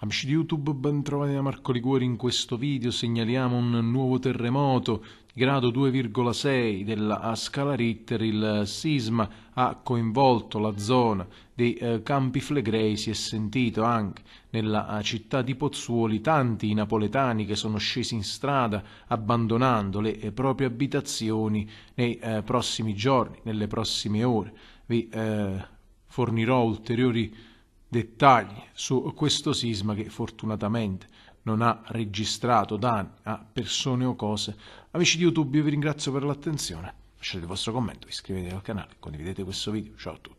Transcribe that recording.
Amici di YouTube, ben trovati da Marco Liguori. In questo video segnaliamo un nuovo terremoto grado 2,6 della scala Ritter. Il sisma ha coinvolto la zona dei eh, Campi Flegrei, si è sentito anche nella eh, città di Pozzuoli tanti napoletani che sono scesi in strada abbandonando le eh, proprie abitazioni nei eh, prossimi giorni, nelle prossime ore. Vi eh, fornirò ulteriori dettagli su questo sisma che fortunatamente non ha registrato danni a persone o cose. Amici di YouTube, io vi ringrazio per l'attenzione. Lasciate il vostro commento, iscrivetevi al canale, condividete questo video. Ciao a tutti.